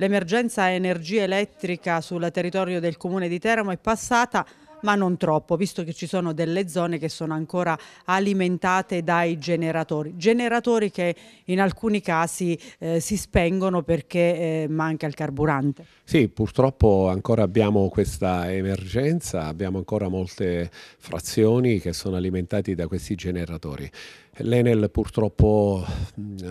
L'emergenza energia elettrica sul territorio del comune di Teramo è passata ma non troppo, visto che ci sono delle zone che sono ancora alimentate dai generatori. Generatori che in alcuni casi eh, si spengono perché eh, manca il carburante. Sì, purtroppo ancora abbiamo questa emergenza, abbiamo ancora molte frazioni che sono alimentate da questi generatori. L'Enel purtroppo eh,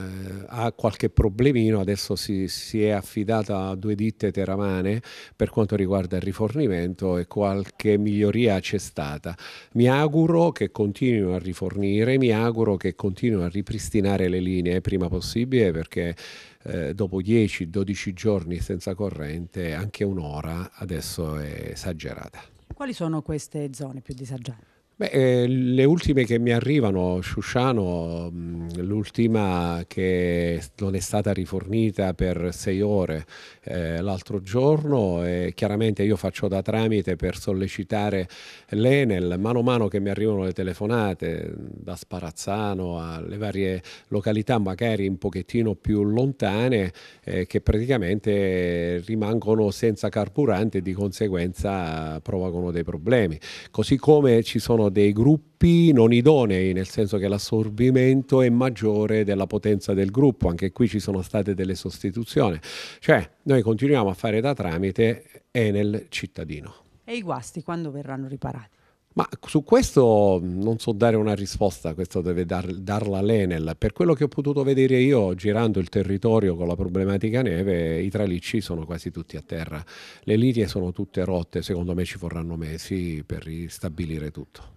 ha qualche problemino, adesso si, si, è affidata a due ditte teramane per quanto riguarda il rifornimento e qualche migliaio miglioria c'è stata. Mi auguro che continuino a rifornire, mi auguro che continuino a ripristinare le linee prima possibile perché eh, dopo 10-12 giorni senza corrente anche un'ora adesso è esagerata. Quali sono queste zone più disagiate? Beh, eh, le ultime che mi arrivano, Sciusciano, mm, l'ultima che non è stata rifornita per sei ore eh, l'altro giorno, e chiaramente io faccio da tramite per sollecitare l'Enel, mano a mano che mi arrivano le telefonate mm, da Sparazzano alle varie località magari un pochettino più lontane eh, che praticamente rimangono senza carburante e di conseguenza eh, provocano dei problemi. Così come ci sono dei gruppi non idonei, nel senso che l'assorbimento è maggiore della potenza del gruppo, anche qui ci sono state delle sostituzioni, cioè noi continuiamo a fare da tramite Enel cittadino. E i guasti quando verranno riparati? Ma su questo non so dare una risposta, questo deve dar, darla l'Enel. Per quello che ho potuto vedere io girando il territorio con la problematica neve, i tralicci sono quasi tutti a terra. Le linee sono tutte rotte, secondo me ci vorranno mesi per ristabilire tutto.